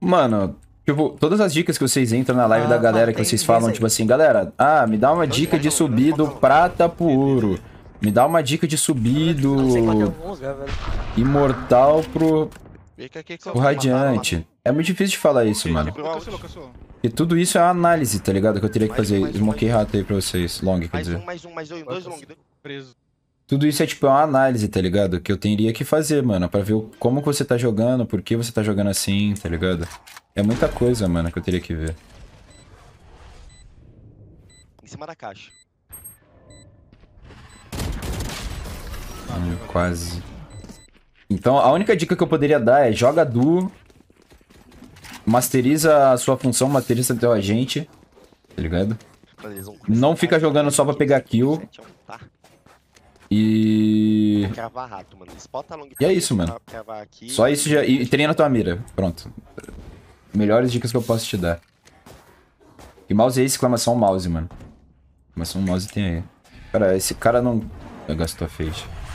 Mano, tipo, todas as dicas que vocês entram na live ah, da tá, galera que vocês falam, tipo assim, galera, ah, me dá uma dica de subir do prata pro ouro. Me dá uma dica de subir do é imortal pro, pro radiante. É muito difícil de falar isso, mano. E tudo isso é uma análise, tá ligado? Que eu teria que fazer. Smoke rato aí pra vocês. Long, quer dizer. Mais um, mais um, mais dois, dois long. Preso. Tudo isso é tipo é uma análise, tá ligado? Que eu teria que fazer, mano, para ver como que você tá jogando, por que você tá jogando assim, tá ligado? É muita coisa, mano, que eu teria que ver. Em cima da caixa. Hum, quase. Então, a única dica que eu poderia dar é joga duo, masteriza a sua função, masteriza teu agente, tá ligado? Não fica jogando só pra pegar kill. E. cravar rato, mano. Spota long E é isso, mano. Só isso já. E treina tua mira. Pronto. Melhores dicas que eu posso te dar. Que mouse é exclamação mouse, mano. Exclamação mouse tem aí. Cara, esse cara não. Gastou a face.